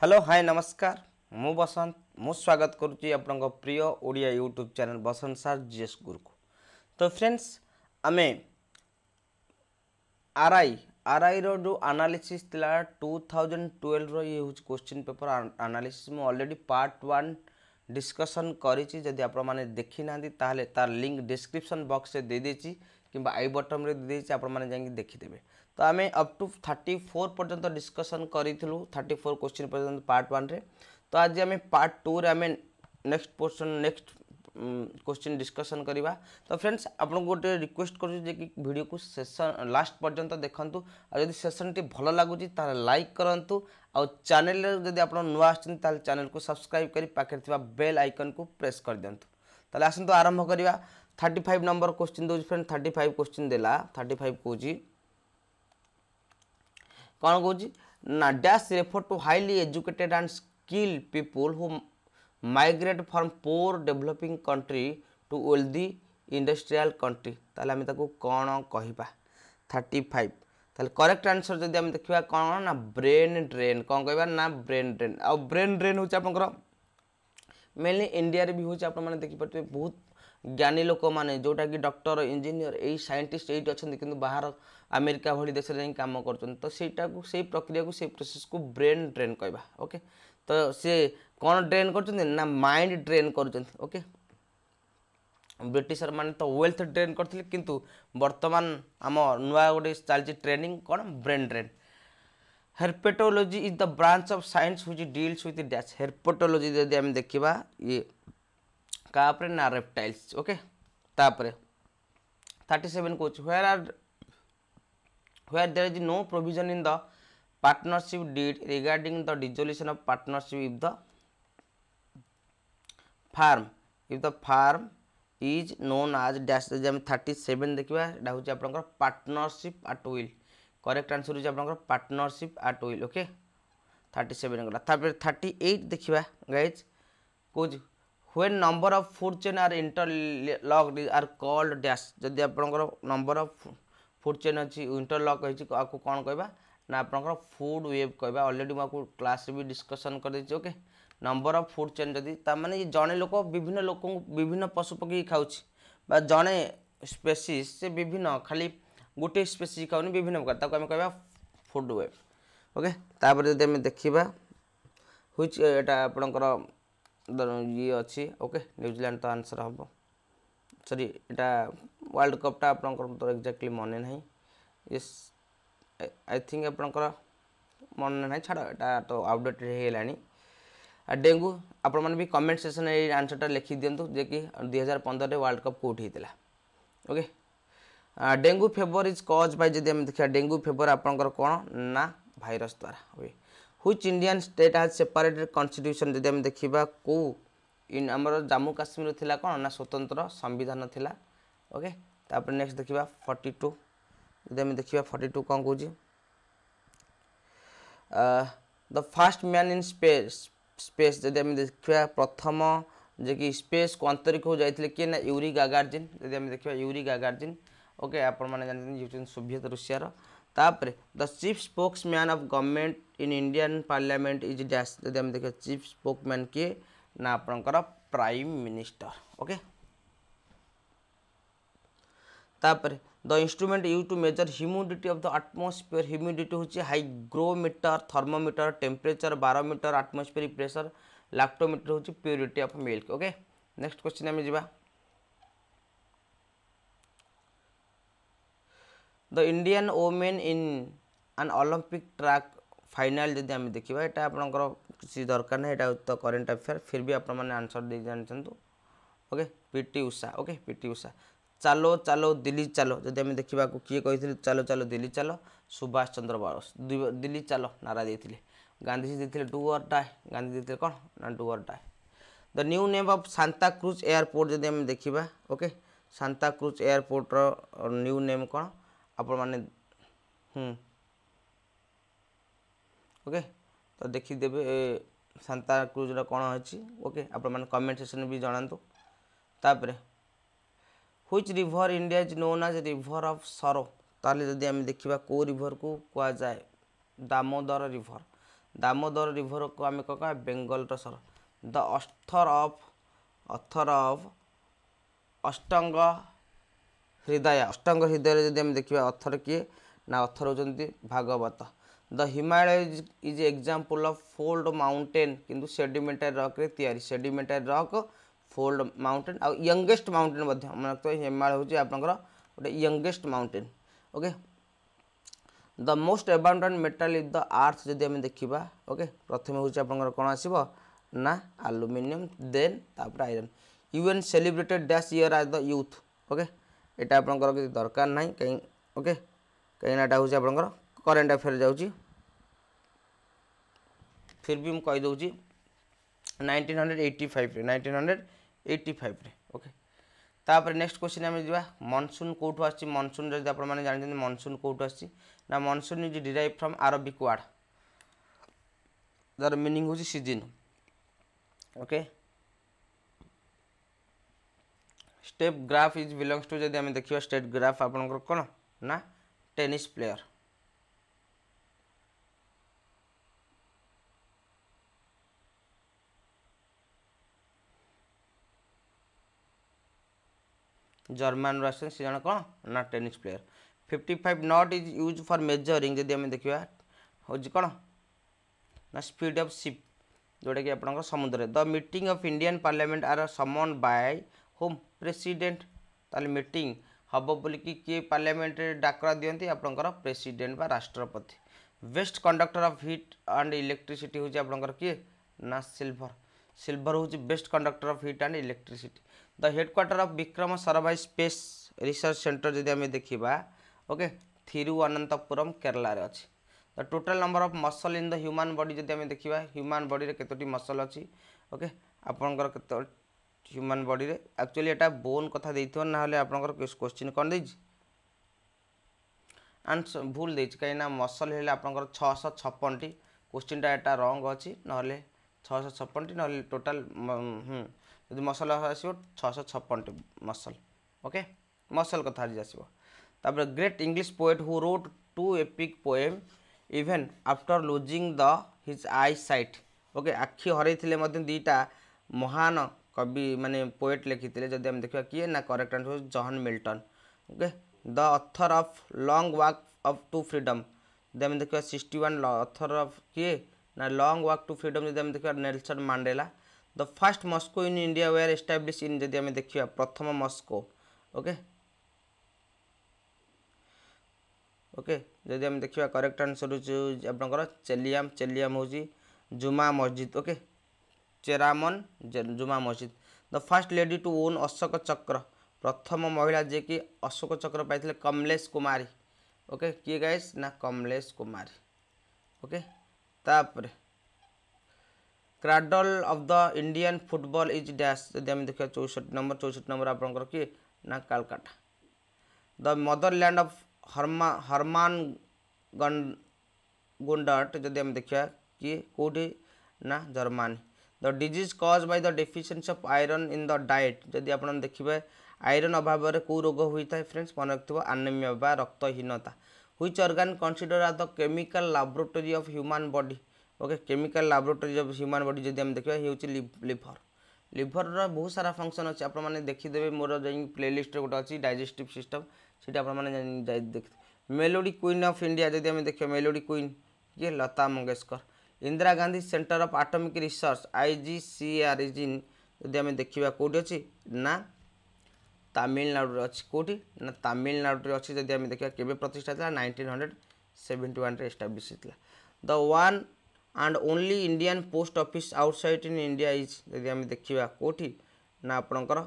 Hello high ନମସ୍କାର ମୁଁ ବସନ୍ତ ମୁଁ ସ୍ୱାଗତ କରୁଛି ଆପଣଙ୍କ ପ୍ରିୟ Odia YouTube channel Basanta sir GS ଗୁରୁକୁ ତ ଫ୍ରେଣ୍ଡସ୍ ଆମେ ଆର୍ ଆଇ ଆର୍ ଆଇର ଯେଉଁ ଆନାଲିସିସ୍ ଥିଲା ଟୁ ଥାଉଜେଣ୍ଡ ଟୁଏଲ୍ଭର ଇଏ ହେଉଛି କ୍ୱେଶ୍ଚିନ୍ ପେପର୍ ଆନାଲିସିସ୍ ମୁଁ ଅଲରେଡ଼ି ପାର୍ଟ ୱାନ୍ ଡିସ୍କସନ୍ କରିଛି ଯଦି ଆପଣମାନେ ଦେଖିନାହାନ୍ତି ତାହେଲେ ତାର ଲିଙ୍କ୍ ଡିସ୍କ୍ରିପ୍ସନ୍ ବକ୍ସରେ ଦେଇଦେଇଛି कि आई बटम आपने देखीदे तो आम अपू थर्टी फोर पर्यटन डिस्कसन करूँ थर्टी फोर क्वेश्चन पर्यटन पार्ट वन तो आज आम पार्ट टू रे आम next portion next question discussion करवा तो फ्रेंड्स आप गोटे रिक्वेस्ट करीड को शेष लास्ट पर्यंत देखु आदि सेसन टी भल लगुच लाइक करूँ आ चेल जब आप नुआ आ चेल को सब्सक्राइब कर पाखे बेल आइकन को प्रेस कर दिंतु तेल आसतु आरंभ करवा थर्टी फाइव नंबर क्वेश्चन दूसरी फ्रेंड थर्टी फाइव क्वेश्चन देला थर्टी फाइव कौन कौन कौन ना dash refer to highly educated and skill people who migrate from poor developing country to wealthy industrial country ताले आम कौन कह थर्टी फाइव ताले करेक्ट आंसर जब देखा कौन ना ब्रेन ड्रेन कौन कहवा ना ब्रेन ड्रेन आ ब्रेन ड्रेन हूँ आप मेनली इंडिया भी हूँ आप देखिए बहुत জ্ঞানী ଲୋକମାନେ ଯେଉଁଟାକି ଡକ୍ଟର ଇଞ୍ଜିନିୟର ଏଇ ସାଇଣ୍ଟିଷ୍ଟ ଏଇଠି ଅଛନ୍ତି କିନ୍ତୁ ବାହାର ଆମେରିକା ଭଳି ଦେଶରେ ଯାଇ କାମ କରୁଛନ୍ତି ତ ସେଇଟାକୁ ସେଇ ପ୍ରକ୍ରିୟାକୁ ସେଇ ପ୍ରୋସେସକୁ ବ୍ରେନ୍ ଡ୍ରେନ୍ କହିବା ଓକେ ତ ସିଏ କ'ଣ ଡ୍ରେନ୍ କରୁଛନ୍ତି ନା ମାଇଣ୍ଡ ଡ୍ରେନ୍ କରୁଛନ୍ତି ଓକେ ବ୍ରିଟିଶର ମାନେ ତ ୱେଲ୍ଥ ଡ୍ରେନ୍ କରିଥିଲେ କିନ୍ତୁ ବର୍ତ୍ତମାନ ଆମ ନୂଆ ଗୋଟେ ଚାଲିଛି ଟ୍ରେନିଂ କ'ଣ brain drain herpetology is the branch of science which deals with the dash herpetology यदि आम देखा ये कापरे ना रेप्टाइल्स ओके तापरे थर्टी सेवेन कौच where are where there is no provision in the partnership deed regarding the dissolution of partnership if the firm if the firm is known as dash thirty seven देखा हूँ आप partnership at will correct answer हो partnership at will okay thirty seven गला thirty eight देखा guys कौज when number of food chain are interlocked are called dash जदि आपणकर number of food chain अच्छी interlock कौन कह ना फुड वेब wave कहवा already मुझे क्लास भी डिस्कसन कर देती okay number of food chain जदि ताने जड़े लोक विभिन्न लोक विभिन्न पशुपक्षी खाऊ जड़े स्पेसीज से विभिन्न खाली गोटे स्पेसीज खाऊन विभिन्न प्रकार आम कह फुड वेब ओके जब देखा हुई एटा आपणकर ये अच्छी ओके न्यूजीलैंड तो आंसर हम सरी यहाँ वर्ल्ड कपटा आप तो एक्जाक्टली मन ना ये आई थिंक आप मन ना छाड़ एटा तो अपडेटेड होगा डेंगू आपण भी कमेंट सेसन आंसरटा लिखि दिंतु जे दुई हजार पंद्रह वर्ल्ड कप कौट होता okay dengue fever is caused by जब देखा डेंगू फेवर आप कौन ना भाईरस द्वारा okay okay. Which Indian state has separated constitution ଯଦି ଆମେ ଦେଖିବା କେଉଁ ଆମର ଜାମ୍ମୁ କାଶ୍ମୀର ଥିଲା କ'ଣ ନା ସ୍ୱତନ୍ତ୍ର ସମ୍ବିଧାନ ଥିଲା ଓକେ ତାପରେ ନେକ୍ସଟ ଦେଖିବା ଫର୍ଟି ଟୁ ଯଦି ଆମେ ଦେଖିବା ଫର୍ଟି ଟୁ କ'ଣ କହୁଛି the first man in space space ଯଦି ଆମେ ଦେଖିବା ପ୍ରଥମ ଯିଏକି ସ୍ପେସ୍କୁ ଅନ୍ତରୀକ୍ଷକୁ ଯାଇଥିଲେ କିଏ ନା ୟୁରି ଗାଗାର୍ଜିନ୍ ଯଦି ଆମେ ଦେଖିବା ୟୁରି ଗାଗାର୍ଜିନ୍ ଓକେ ଆପଣମାନେ ଜାଣିଛନ୍ତି ହେଉଛନ୍ତି ସୋଭିଏତ ରୁଷିଆର तापर the chief spokesman of government in Indian parliament is dash जब आम देखिए चिफ स्पोक्समैन किए ना आपणकर प्राइम मिनिस्टर ओके तापर the instrument used to measure humidity of the atmosphere humidity हूँ hygrometer thermometer temperature barometer atmospheric pressure lactometer हूँ purity of milk okay next question आम जावा the Indian women in an Olympic track final ଯଦି ଆମେ ଦେଖିବା ଏଇଟା ଆପଣଙ୍କର କିଛି ଦରକାର ନାହିଁ ଏଇଟା ତ କରେଣ୍ଟ ଆଫେୟାର୍ ଫିର୍ ବି ଆପଣମାନେ ଆନ୍ସର୍ ଦେଇ ଜାଣିଛନ୍ତି ଓକେ ପିଟି ଉଷା ଓକେ ପିଟି ଉଷା ଚାଲୋ ଚାଲୋ ଦିଲ୍ଲୀ ଚାଲୋ ଯଦି ଆମେ ଦେଖିବାକୁ କିଏ କହିଥିଲେ ଚାଲୋ ଚାଲୋ ଦିଲ୍ଲୀ ଚାଲ ସୁଭାଷ ଚନ୍ଦ୍ର ବୋଷ ଦିଲ୍ଲୀ ଚାଲ ନାରା ଦେଇଥିଲେ ଗାନ୍ଧିଜୀ ଦେଇଥିଲେ ଡୁ ଅର୍ ଡାଏ ଗାନ୍ଧି ଦେଇଥିଲେ କ'ଣ ନା do or die the new name of Santacruz airport ଯଦି ଆମେ ଦେଖିବା ଓକେ ସାନ୍ତାକ୍ରୁଜ୍ ଏୟାରପୋର୍ଟର ନ୍ୟୁ ନେମ୍ କ'ଣ ଆପଣମାନେ ହୁଁ ଓକେ ତ ଦେଖିଦେବେ ଶାନ୍ତା କ୍ରୁଜ୍ର କ'ଣ ଅଛି ଓକେ ଆପଣମାନେ କମେଣ୍ଟ ସେକ୍ସନ୍ ବି ଜଣାନ୍ତୁ ତାପରେ which river India is known as river of sorrow ତାହେଲେ ଯଦି ଆମେ ଦେଖିବା କେଉଁ ରିଭର୍କୁ କୁହାଯାଏ ଦାମୋଦର ରିଭର୍ ଦାମୋଦର ରିଭର୍କୁ ଆମେ କ'ଣ କହିବା ବେଙ୍ଗଲର ସର ଦ ଅସ୍ଥର ଅଫ୍ ଅଥର ଅଫ୍ ଅଷ୍ଟଙ୍ଗ हृदय अष्टांग हृदय जब देखा अथर किए ना अथर होती भागवत the Himalaya is example of fold mountain किंतु सेडिमेंटरी रक तैयारी सेडिमेंटरी रक फोल्ड माउंटेन आउ यंगेस्ट माउंटेन मैंने रखते हिमालय हूँ आप गोटे youngest mountain okay the most abundant metal if the earth जदि देखा ओके प्रथम हूँ आप कौन आस aluminium then iron U N celebrated dash year as the youth okay এটা আপনার কিছু দরকার না কী ওকে কিনা এটা হচ্ছে আপনার করেন্ট আফেয়ার যাচ্ছি ফির বি মুদি নাইনটিন হন্ড্রেড এইটি ফাইভ্রে নাইনটিন হন্ড্রেড এইটি ফাইভ্রে ওকে তাপরে নেক্সট কোশ্চিন আমি যা মনসুন কোটু আসছে মনসুন যদি আপনার জাঁচান মনসুন কোটু আসছে না monsoon is derived from Arabic word যার মিনিং হচ্ছে season okay step graph is belongs to जब देखा स्टेट ग्राफ आप कौन ना टेनिस प्लेयर जर्मान रु आज जन कौन ना tennis player fifty five knot is used for measuring जब देखा हूँ कौन ना स्पीड अफ सिप जोटा कि आप समुद्र the meeting of Indian parliament are summon by whom president ତାହେଲେ ମିଟିଂ ହେବ ବୋଲିକି କିଏ ପାର୍ଲାମେଣ୍ଟରେ ଡାକରା ଦିଅନ୍ତି ଆପଣଙ୍କର ପ୍ରେସିଡେଣ୍ଟ ବା ରାଷ୍ଟ୍ରପତି best conductor of heat and electricity ହେଉଛି ଆପଣଙ୍କର କିଏ ନା ସିଲଭର ସିଲଭର ହେଉଛି best conductor of heat and electricity the headquarter of Vikram Sarabhai space research centre ଯଦି ଆମେ ଦେଖିବା ଓକେ ଥିରୁଅନନ୍ତପୁରମ୍ କେରଳାରେ ଅଛି the total number of muscle in the human body ଯଦି ଆମେ ଦେଖିବା ହ୍ୟୁମାନ୍ ବଡିରେ କେତୋଟି ମସଲ୍ ଅଛି ଓକେ ଆପଣଙ୍କର କେତୋଟି হ্যুমান বডিরে আকচুয়ালি এটা বোন কথা দিয়ে নাহলে আপনার কোশ্চিন কম দিয়েছি আনসর ভুল দিয়েছি কিনা মসল হলে আপনার ছশ ছপনটি কোশ্চিনটা এটা রং অছি নহলে ছশ ছপনটি নহলে টোটাল হুম যদি মসল আসব ছশ ছপনটি মসল ওকে মসল কথা আজ আসব তারপরে great English poet who wrote two epic poem even after losing the his eyesight okay আখি হরাইলে দুইটা মহান କବି ମାନେ ପୋଏଟ୍ ଲେଖିଥିଲେ ଯଦି ଆମେ ଦେଖିବା କିଏ ନା କରେକ୍ଟ ଆନ୍ସର ହେଉଛି John Milton okay the author of long walk of to freedom ଯଦି ଆମେ ଦେଖିବା ସିକ୍ସଟି ୱାନ୍ ଅଥର ଅଫ୍ କିଏ ନା ଲଙ୍ଗ ୱାକ୍ ଟୁ ଫ୍ରିଡ଼ମ୍ ଯଦି ଆମେ ଦେଖିବା Nelson Mandela the first mosque in India were establish in ଯଦି ଆମେ ଦେଖିବା ପ୍ରଥମ ମସ୍କୋ ଓକେ ଓକେ ଯଦି ଆମେ ଦେଖିବା କରେକ୍ଟ ଆନ୍ସର ହେଉଛି ଆପଣଙ୍କର ଚେଲିଆମ୍ ଚେଲିଆମ୍ ହେଉଛି ଜୁମା ମସଜିଦ୍ okay Cheraman Juma Masjid the first lady to won Ashoka Chakra ପ୍ରଥମ ମହିଳା ଯିଏକି ଅଶୋକ ଚକ୍ର ପାଇଥିଲେ କମଲେଶ କୁମାରୀ ଓକେ କିଏ ଗାଇସ୍ ନା କମଲେଶ କୁମାରୀ ଓକେ ତାପରେ cradle of the Indian football is dash ଯଦି ଆମେ ଦେଖିବା ଚଉଷଠି ନମ୍ବର ଚଉଷଠି ନମ୍ବର ଆପଣଙ୍କର କିଏ ନା କାଲକାଟା ଦ ମଦରଲ୍ୟାଣ୍ଡ ଅଫ୍ ହର୍ମା ହର୍ମାନ ଗୁଣ୍ଡଟ୍ ଯଦି ଆମେ ଦେଖିବା କିଏ କେଉଁଠି ନା Germany the disease caused by the deficiency of iron in the diet जदि आप देखिए आईरन अभाव में कौ रोग होता है फ्रेंड्स मन रखिए आनेमिया रक्तहीनता which organ considered are the chemical laboratory of human body okay chemical laboratory of human body जब आम देखा हूँ लिभर लिभर बहुत सारा फंक्शन अच्छे आप देखीदे मोर जा प्ले लिस्ट गोटे अच्छी डाइजेस्टिव सिस्टम से आप देख मेलोडी क्वीन अफ इंडिया जब देखिए मेलोडी क्वीन ये Lata Mangeshkar Indira Gandhi centre of atomic research I G C R is in ଯଦି ଆମେ ଦେଖିବା କେଉଁଠି ଅଛି ନା ତାମିଲନାଡ଼ୁରେ ଅଛି କେଉଁଠି ନା ତାମିଲନାଡ଼ୁରେ ଅଛି ଯଦି ଆମେ ଦେଖିବା କେବେ ପ୍ରତିଷ୍ଠା ହେଇଥିଲା ନାଇଣ୍ଟିନ୍ ହଣ୍ଡ୍ରେଡ଼ ସେଭେଣ୍ଟି ୱାନ୍ରେ ଏଷ୍ଟାବ୍ଲିଶ୍ ହେଇଥିଲା the one and only Indian post office outside in India is ଯଦି ଆମେ ଦେଖିବା କେଉଁଠି ନା ଆପଣଙ୍କର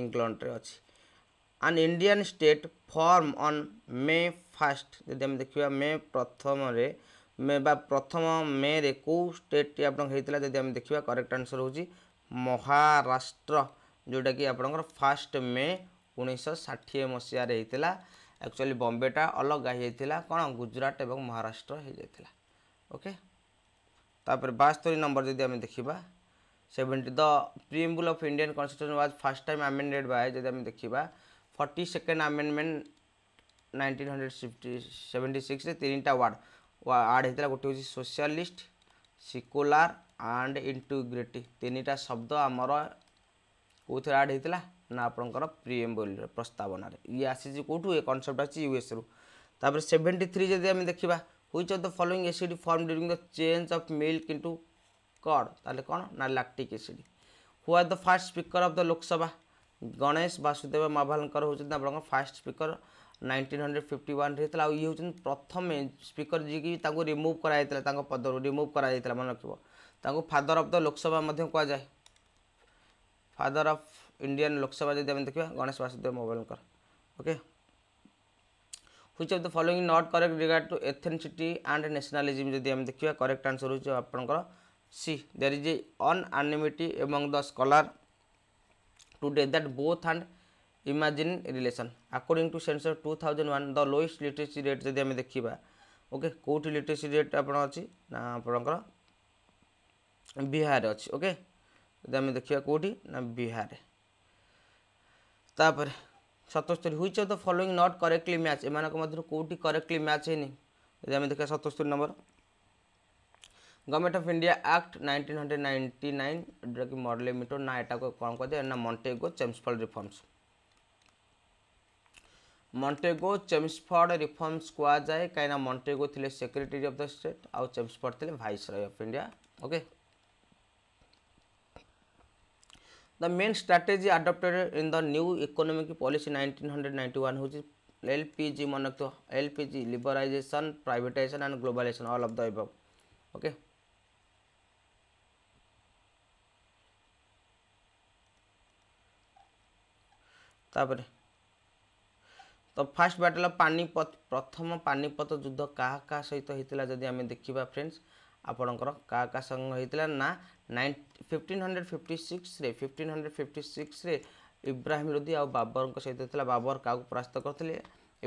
ଇଂଲଣ୍ଡରେ ଅଛି and Indian state form on May first ଯଦି ଆମେ ଦେଖିବା ମେ ପ୍ରଥମରେ ବା ପ୍ରଥମ ମେରେ କେଉଁ ଷ୍ଟେଟ୍ଟି ଆପଣଙ୍କର ହେଇଥିଲା ଯଦି ଆମେ ଦେଖିବା କରେକ୍ଟ ଆନ୍ସର୍ ହେଉଛି ମହାରାଷ୍ଟ୍ର ଯେଉଁଟାକି ଆପଣଙ୍କର ଫାର୍ଷ୍ଟ ମେ ଉଣେଇଶହ ଷାଠିଏ ମସିହାରେ ହେଇଥିଲା ଆକ୍ଚୁଆଲି ବମ୍ବେଟା ଅଲଗା ହେଇଯାଇଥିଲା କ'ଣ ଗୁଜୁରାଟ ଏବଂ ମହାରାଷ୍ଟ୍ର ହେଇଯାଇଥିଲା ଓକେ ତାପରେ ବାସ୍ତରୀ ନମ୍ବର ଯଦି ଆମେ ଦେଖିବା seventy the preamble of Indian constitution was first time amended by ଯଦି ଆମେ ଦେଖିବା forty second amendment nineteen hundred sixty seventy ସିକ୍ସରେ ତିନିଟା ୱାର୍ଡ଼ ଆଡ଼୍ ହେଇଥିଲା ଗୋଟେ ହେଉଛି ସୋସିଆଲିଷ୍ଟ ସିକୁଲାର ଆଣ୍ଡ ଇଣ୍ଟିଗ୍ରିଟି ତିନିଟା ଶବ୍ଦ ଆମର କେଉଁଥିରେ ଆଡ଼୍ ହେଇଥିଲା ନା ଆପଣଙ୍କର ପ୍ରିଏମ୍ବୋଲରେ ପ୍ରସ୍ତାବନାରେ ଇଏ ଆସିଛି କେଉଁଠୁ ଏ କନସେପ୍ଟ ଆସିଛି ୟୁଏସ୍ରୁ ତାପରେ ସେଭେଣ୍ଟି ଥ୍ରୀ ଯଦି ଆମେ ଦେଖିବା which of the following acid form during the change of milk into curd ତାହେଲେ କ'ଣ ନା lactic acid who are the first speaker of the Lok Sabha Ganesh Vasudev Mavalankar ହେଉଛନ୍ତି ଆପଣଙ୍କ first speaker nineteen hundred fifty one प्रथम स्पीकर जी की रिमुव कराई पदर रिमुव कराई मन रखु फादर अफ द लोकसभा कह जाए फादर अफ इंडियान लोकसभा जब देखा गणेश वासुदेव मोबाइल okay which of the following not correct regard to ethnicity and nationalism जब देखा करेक्ट आंसर हो आप see there is a unanimity among the scholar today that both and imagine relation according to census two thousand one the lowest literacy rate যদি আমি দেখিবা ওকে କେଉଁଠି literacy rate আপনার অছি না আপনার বিহারে অছি ওকে যদি আমি দেখিবা কোটি না বিহারে তাপরে সতস্তরি which of the following not correctly match এমানক মধ্যে কোটি করেক্টলি ম্যাচ হয়নি যদি আমি দেখিবা সতস্তরি number government of India act 1999 hundred ninety nine जोटा कि मॉडल मिटो ना यहाँ कौन कहुए ना मटेगो चेम्सफल रिफॉर्म्स ମଣ୍ଟେଗୋ ଚେମ୍ସଫର୍ଡ଼ ରିଫର୍ମସ୍ କୁହାଯାଏ କାହିଁକିନା ମଣ୍ଟେଗୋ ଥିଲେ ସେକ୍ରେଟେରୀ ଅଫ୍ ଦ ଷ୍ଟେଟ୍ ଆଉ ଚେମ୍ସଫର୍ଡ଼ ଥିଲେ viceroy of India okay the main strategy adopted in the new economic policy nineteen hundred ninety one ହେଉଛି ଏଲ୍ ପି ଜି ମନେ ରଖିଥିବ L P G liberalisation privatisation and globalisation all of the above okay ତାପରେ ତ first battle of Panipat ପ୍ରଥମ ପାନିପତ ଯୁଦ୍ଧ କାହା କାହା ସହିତ ହୋଇଥିଲା ଯଦି ଆମେ ଦେଖିବା ଫ୍ରେଣ୍ଡସ୍ ଆପଣଙ୍କର କାହା କାହା ସାଙ୍ଗ ହୋଇଥିଲା ନା ନାଇନ୍ ଫିଫ୍ଟିନ୍ ହଣ୍ଡ୍ରେଡ଼ ଫିଫ୍ଟି ସିକ୍ସରେ ଫିଫ୍ଟିନ୍ ହଣ୍ଡ୍ରେଡ଼ ଫିଫ୍ଟି ସିକ୍ସରେ ଇବ୍ରାହିମ୍ ଲୋଧି ଆଉ ବାବରଙ୍କ ସହିତ ଥିଲା ବାବର କାହାକୁ ପରାସ୍ତ କରିଥିଲେ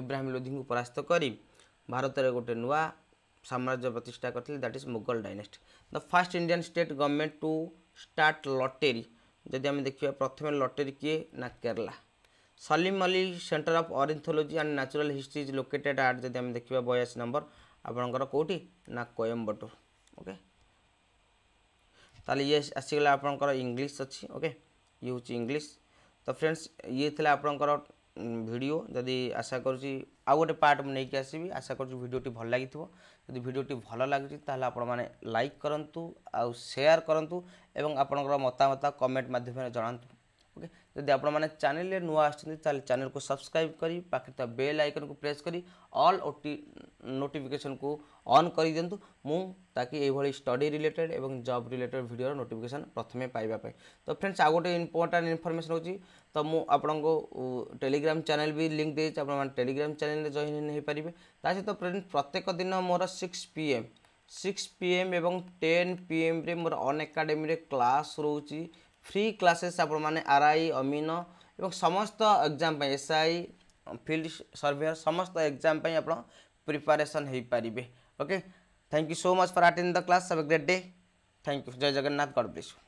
ଇବ୍ରାହିମ୍ ଲୋଧିଙ୍କୁ ପରାସ୍ତ କରି ଭାରତରେ ଗୋଟେ ନୂଆ ସାମ୍ରାଜ୍ୟ ପ୍ରତିଷ୍ଠା କରିଥିଲେ that is Mughal dynasty the first Indian state government to start lottery ଯଦି ଆମେ ଦେଖିବା ପ୍ରଥମେ ଲଟେରୀ କିଏ ନା Kerala Salim Ali centre of ornithology and natural history is located at ଯଦି ଆମେ ଦେଖିବା ବୟାସ ନମ୍ବର ଆପଣଙ୍କର କେଉଁଠି ନା କୋଏମ୍ବଟୁର ଓକେ ତାହେଲେ ଇଏ ଆସିଗଲା ଆପଣଙ୍କର ଇଂଲିଶ ଅଛି ଓକେ ଇଏ ହେଉଛି ଇଂଲିଶ ତ ଫ୍ରେଣ୍ଡସ୍ ଇଏ ଥିଲା ଆପଣଙ୍କର ଭିଡ଼ିଓ ଯଦି ଆଶା କରୁଛି ଆଉ ଗୋଟେ ପାର୍ଟ ମୁଁ ନେଇକି ଆସିବି ଆଶା କରୁଛି ଭିଡ଼ିଓଟି ଭଲ ଲାଗିଥିବ ଯଦି ଭିଡ଼ିଓଟି ଭଲ ଲାଗୁଛି ତାହେଲେ ଆପଣମାନେ ଲାଇକ୍ କରନ୍ତୁ ଆଉ ସେୟାର କରନ୍ତୁ ଏବଂ ଆପଣଙ୍କର ମତାମତ କମେଣ୍ଟ ମାଧ୍ୟମରେ ଜଣାନ୍ତୁ ओके जदि आप चेल नुआ आ चेल तो को सब्सक्राइब कर पाखे बेल आइकन को प्रेस कर अल नोटिफिकेशन को अन् कर दिंतु मुझे ये स्टडी रिलेटेड और जब रिलेटेड भिडियो नोटिफिकेसन प्रथम पाइबापी तो फ्रेंड्स आउ गोटे इम्पोर्टाट इनफर्मेसन होती तो मुझे टेलीग्राम चैनल भी लिंक दे टेलीग्राम चैनल जइन हो पारे ता सहित फ्रेंड प्रत्येक दिन मोर six P M six P M ए टेन पी एम मोर अन क्लास रोचे ফ্রি ক্লাসেস আপনার আরআই অমিন এবং সমস্ত এক্সাম এসআই ফিল্ড সর্ভেয়ার সমস্ত এক্সাম আপনার প্রিপারেসন হয়ে পারে okay thank you so much for attend the class have a great day thank you Jai Jagannath God bless you